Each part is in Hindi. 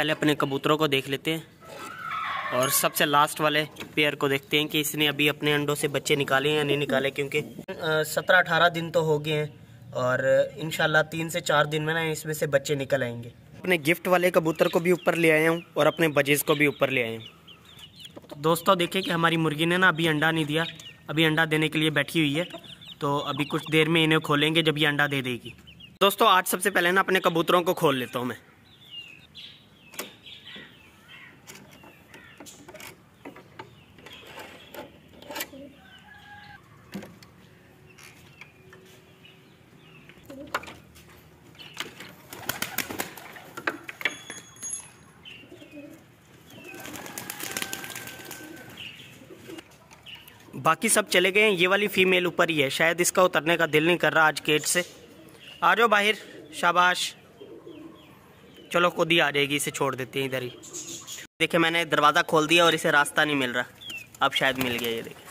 पहले अपने कबूतरों को देख लेते हैं और सबसे लास्ट वाले पेयर को देखते हैं कि इसने अभी अपने अंडों से बच्चे निकाले या नहीं निकाले क्योंकि सत्रह अठारह दिन तो हो गए हैं और इन तीन से चार दिन में ना इसमें से बच्चे निकल आएंगे अपने गिफ्ट वाले कबूतर को भी ऊपर ले आया हूँ और अपने बजेज को भी ऊपर ले आया हूँ दोस्तों देखें कि हमारी मुर्गी ने ना अभी अंडा नहीं दिया अभी अंडा देने के लिए बैठी हुई है तो अभी कुछ देर में इन्हें खोलेंगे जब ये अंडा दे देगी दोस्तों आज सबसे पहले ना अपने कबूतरों को खोल लेता हूँ मैं बाकी सब चले गए हैं ये वाली फीमेल ऊपर ही है शायद इसका उतरने का दिल नहीं कर रहा आज गेट से आ जाओ बाहर शाबाश चलो खुद ही आ जाएगी इसे छोड़ देते हैं इधर ही देखिए मैंने दरवाज़ा खोल दिया और इसे रास्ता नहीं मिल रहा अब शायद मिल गया ये देखिए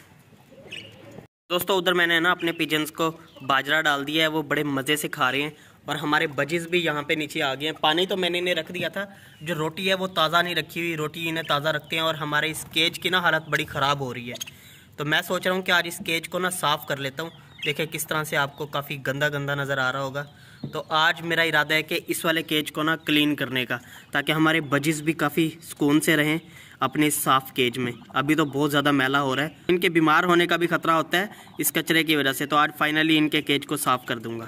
दोस्तों उधर मैंने ना अपने पिजन्स को बाजरा डाल दिया है वो बड़े मज़े से खा रहे हैं और हमारे बजेस भी यहाँ पे नीचे आ गए हैं पानी तो मैंने इन्हें रख दिया था जो रोटी है वो ताज़ा नहीं रखी हुई रोटी इन्हें ताज़ा रखते हैं और हमारे इस केज की ना हालत बड़ी ख़राब हो रही है तो मैं सोच रहा हूँ कि आज इस केज को ना साफ़ कर लेता हूँ देखिए किस तरह से आपको काफ़ी गंदा गंदा नज़र आ रहा होगा तो आज मेरा इरादा है कि इस वाले केज को ना क्लीन करने का ताकि हमारे बजिस भी काफ़ी सुकून से रहें अपने साफ़ केज में अभी तो बहुत ज़्यादा मैला हो रहा है इनके बीमार होने का भी ख़तरा होता है इस कचरे की वजह से तो आज फाइनली इनके केज को साफ़ कर दूँगा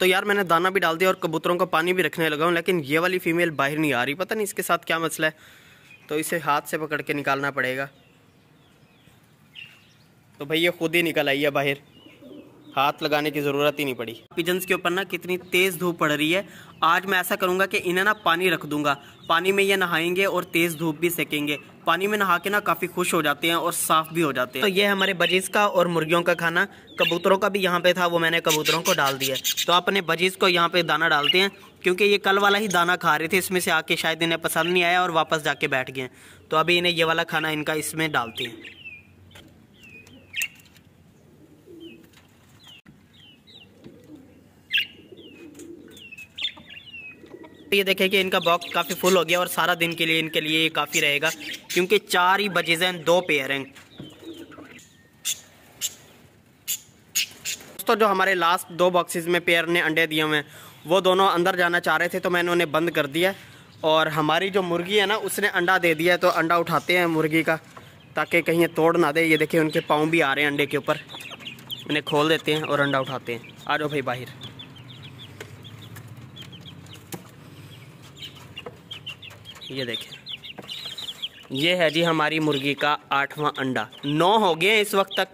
तो यार मैंने दाना भी डाल दिया और कबूतरों का पानी भी रखने लगा हूँ लेकिन ये वाली फ़ीमेल बाहर नहीं आ रही पता नहीं इसके साथ क्या मसला है तो इसे हाथ से पकड़ के निकालना पड़ेगा तो भैया खुद ही निकल आई है बाहर हाथ लगाने की ज़रूरत ही नहीं पड़ी पिजन्स के ऊपर ना कितनी तेज़ धूप पड़ रही है आज मैं ऐसा करूँगा कि इन्हें ना पानी रख दूंगा पानी में ये नहाएंगे और तेज़ धूप भी सेकेंगे पानी में नहा के ना काफ़ी खुश हो जाते हैं और साफ़ भी हो जाते हैं तो ये हमारे बजीज़ का और मुर्गियों का खाना कबूतरों का भी यहाँ पे था वो मैंने कबूतरों को डाल दिया तो अपने बजीज़ को यहाँ पे दाना डालते हैं क्योंकि ये कल वाला ही दाना खा रहे थे इसमें से आके शायद इन्हें पसंद नहीं आया और वापस जाके बैठ गए तो अभी इन्हें ये वाला खाना इनका इसमें डालते हैं सकते ये देखें कि इनका बॉक्स काफ़ी फुल हो गया और सारा दिन के लिए इनके लिए काफ़ी रहेगा क्योंकि चार ही बजेज हैं दो पेयर हैं दोस्तों जो हमारे लास्ट दो बॉक्सेस में पेयर ने अंडे दिए हुए हैं वो दोनों अंदर जाना चाह रहे थे तो मैंने उन्हें बंद कर दिया और हमारी जो मुर्गी है ना उसने अंडा दे दिया तो अंडा उठाते हैं मुर्गी का ताकि कहीं तोड़ ना दे ये देखिए उनके पाँव भी आ रहे हैं अंडे के ऊपर उन्हें खोल देते हैं और अंडा उठाते हैं आ जाओ भाई बाहर ये देखें ये है जी हमारी मुर्गी का आठवां अंडा नौ हो गए हैं इस वक्त तक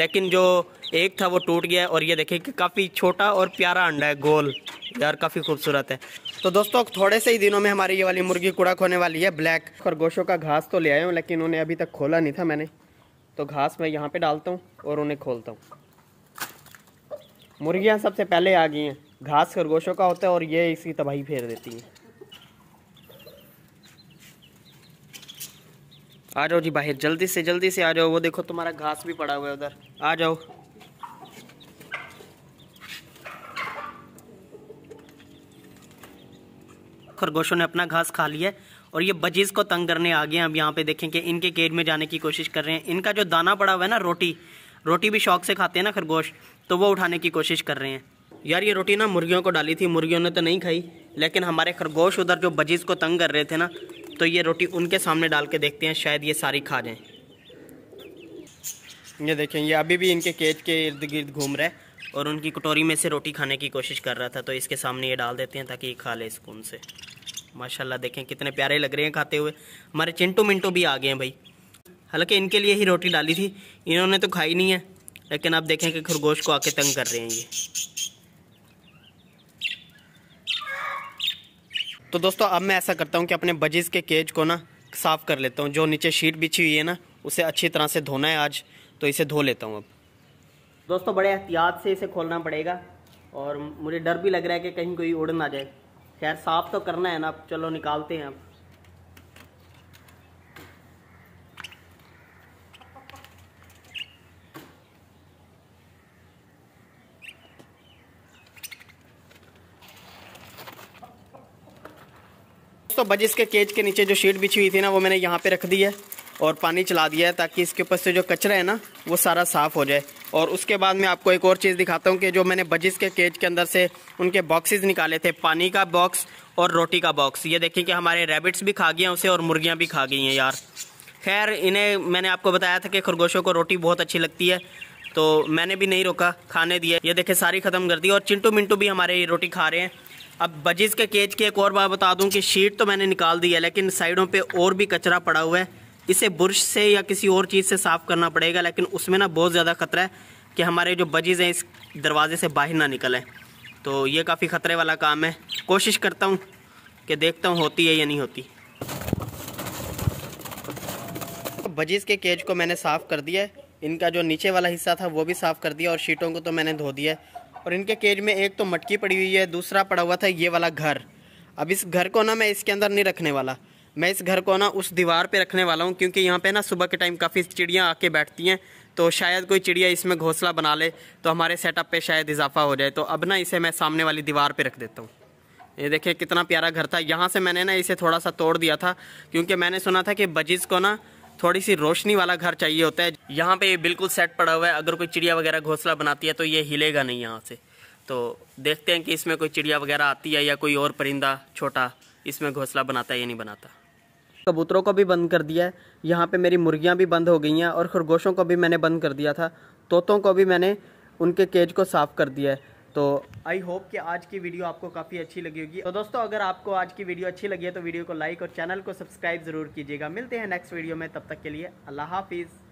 लेकिन जो एक था वो टूट गया है और ये देखें कि काफ़ी छोटा और प्यारा अंडा है गोल यार काफ़ी खूबसूरत है तो दोस्तों थोड़े से ही दिनों में हमारी ये वाली मुर्गी कुड़क होने वाली है ब्लैक खरगोशों का घास तो ले आया हूँ लेकिन उन्हें अभी तक खोला नहीं था मैंने तो घास मैं यहाँ पे डालता हूँ और उन्हें खोलता हूँ मुर्गियाँ सबसे पहले आ गई हैं घास खरगोशों का होता है और ये इसकी तबाही फेर देती हैं आ जाओ जी बाहर जल्दी से जल्दी से आ जाओ वो देखो तुम्हारा घास भी पड़ा हुआ है उधर आ जाओ खरगोशों ने अपना घास खा लिया और ये बजीज को तंग करने आ गए हैं अब यहाँ पे देखें कि इनके केज में जाने की कोशिश कर रहे हैं इनका जो दाना पड़ा हुआ है ना रोटी रोटी भी शौक से खाते हैं ना खरगोश तो वो उठाने की कोशिश कर रहे हैं यार ये रोटी ना मुर्गियों को डाली थी मुर्गियों ने तो नहीं खाई लेकिन हमारे खरगोश उधर जो बजीज को तंग कर रहे थे ना तो ये रोटी उनके सामने डाल के देखते हैं शायद ये सारी खा जाए ये देखें ये अभी भी इनके केज के इर्द गिर्द घूम रहा है और उनकी कटोरी में से रोटी खाने की कोशिश कर रहा था तो इसके सामने ये डाल देते हैं ताकि ये खा ले सुकून से माशाल्लाह देखें कितने प्यारे लग रहे हैं खाते हुए हमारे चिंटू मिंटू भी आ गए हैं भाई हालांकि इनके लिए ही रोटी डाली थी इन्होंने तो खाई नहीं है लेकिन आप देखें कि खरगोश को आके तंग कर रहे हैं ये तो दोस्तों अब मैं ऐसा करता हूँ कि अपने बजिज़ के केज को ना साफ़ कर लेता हूँ जो नीचे शीट बिछी हुई है ना उसे अच्छी तरह से धोना है आज तो इसे धो लेता हूँ अब दोस्तों बड़े एहतियात से इसे खोलना पड़ेगा और मुझे डर भी लग रहा है कि कहीं कोई उड़ ना जाए खैर साफ़ तो करना है ना चलो निकालते हैं अब दोस्तों बज इसके केज के नीचे जो शीट बिछी हुई थी ना वो मैंने यहाँ पे रख दी है और पानी चला दिया है ताकि इसके ऊपर से जो कचरा है ना वो सारा साफ़ हो जाए और उसके बाद मैं आपको एक और चीज़ दिखाता हूँ कि जो मैंने बजिस के केज के अंदर से उनके बॉक्सेस निकाले थे पानी का बॉक्स और रोटी का बॉक्स ये देखें कि हमारे रैबिट्स भी खा गए हैं उसे और मुर्गियाँ भी खा गई हैं यार खैर इन्हें मैंने आपको बताया था कि खरगोशों को रोटी बहुत अच्छी लगती है तो मैंने भी नहीं रोका खाने दिया ये देखे सारी ख़त्म कर दी और चिंटू मिंटू भी हमारे रोटी खा रहे हैं अब बजिज के केज की एक और बात बता दूं कि शीट तो मैंने निकाल दी है लेकिन साइडों पे और भी कचरा पड़ा हुआ है इसे बुरश से या किसी और चीज़ से साफ़ करना पड़ेगा लेकिन उसमें ना बहुत ज़्यादा खतरा है कि हमारे जो बजिज़ हैं इस दरवाज़े से बाहर ना निकलें तो ये काफ़ी ख़तरे वाला काम है कोशिश करता हूँ कि देखता हूँ होती है या नहीं होती बजिज़ के केज को मैंने साफ़ कर दिया है इनका जो नीचे वाला हिस्सा था वो भी साफ़ कर दिया और शीटों को तो मैंने धो दिया और इनके केज में एक तो मटकी पड़ी हुई है दूसरा पड़ा हुआ था ये वाला घर अब इस घर को ना मैं इसके अंदर नहीं रखने वाला मैं इस घर को ना उस दीवार पे रखने वाला हूँ क्योंकि यहाँ पे ना सुबह के टाइम काफ़ी चिड़ियाँ आके बैठती हैं तो शायद कोई चिड़िया इसमें घोंसला बना ले तो हमारे सेटअप पे शायद इजाफा हो जाए तो अब ना इसे मैं सामने वाली दीवार पे रख देता हूँ ये देखिए कितना प्यारा घर था यहाँ से मैंने ना इसे थोड़ा सा तोड़ दिया था क्योंकि मैंने सुना था कि बजिज़ को ना थोड़ी सी रोशनी वाला घर चाहिए होता है यहाँ पे ये बिल्कुल सेट पड़ा हुआ है अगर कोई चिड़िया वगैरह घोंसला बनाती है तो ये हिलेगा नहीं यहाँ से तो देखते हैं कि इसमें कोई चिड़िया वगैरह आती है या कोई और परिंदा छोटा इसमें घोंसला बनाता है या नहीं बनाता कबूतरों को भी बंद कर दिया है यहाँ पे मेरी मुर्गियाँ भी बंद हो गई हैं और खरगोशों को भी मैंने बंद कर दिया था तोतों को भी मैंने उनके केज को साफ़ कर दिया है तो आई होप कि आज की वीडियो आपको काफ़ी अच्छी लगी होगी तो दोस्तों अगर आपको आज की वीडियो अच्छी लगी है तो वीडियो को लाइक और चैनल को सब्सक्राइब ज़रूर कीजिएगा मिलते हैं नेक्स्ट वीडियो में तब तक के लिए अल्लाह हाफिज़